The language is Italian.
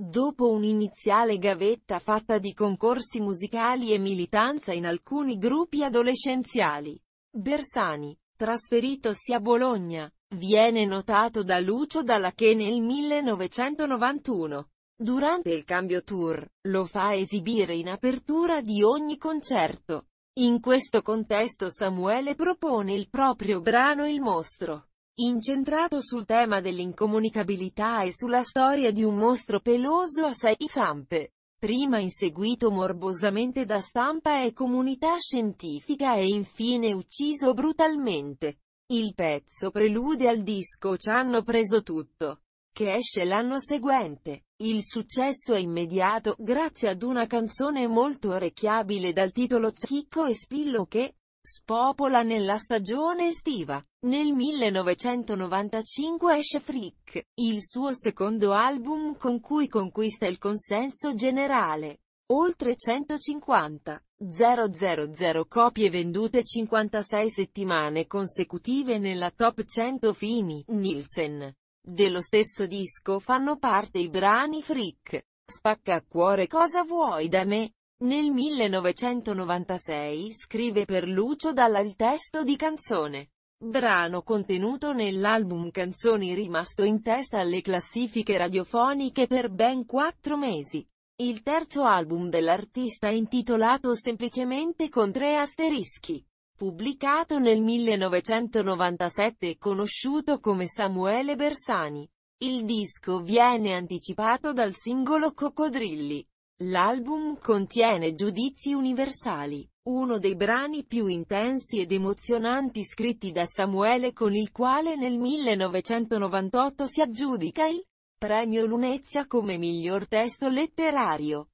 Dopo un'iniziale gavetta fatta di concorsi musicali e militanza in alcuni gruppi adolescenziali, Bersani, trasferitosi a Bologna, viene notato da Lucio Dalla che nel 1991, durante il cambio tour, lo fa esibire in apertura di ogni concerto. In questo contesto Samuele propone il proprio brano Il Mostro incentrato sul tema dell'incomunicabilità e sulla storia di un mostro peloso a sei zampe, prima inseguito morbosamente da stampa e comunità scientifica e infine ucciso brutalmente. Il pezzo prelude al disco Ci hanno preso tutto, che esce l'anno seguente. Il successo è immediato, grazie ad una canzone molto orecchiabile dal titolo Chicco e Spillo che, spopola nella stagione estiva. Nel 1995 esce Freak, il suo secondo album con cui conquista il consenso generale. Oltre 150. 000 copie vendute 56 settimane consecutive nella top 100 Fimi, Nielsen. Dello stesso disco fanno parte i brani Freak, Spacca a cuore cosa vuoi da me, nel 1996 scrive per Lucio Dalla il testo di Canzone, brano contenuto nell'album Canzoni rimasto in testa alle classifiche radiofoniche per ben quattro mesi. Il terzo album dell'artista è intitolato semplicemente con tre asterischi. Pubblicato nel 1997 e conosciuto come Samuele Bersani. Il disco viene anticipato dal singolo Coccodrilli. L'album contiene giudizi universali, uno dei brani più intensi ed emozionanti scritti da Samuele con il quale nel 1998 si aggiudica il Premio Lunezia come miglior testo letterario.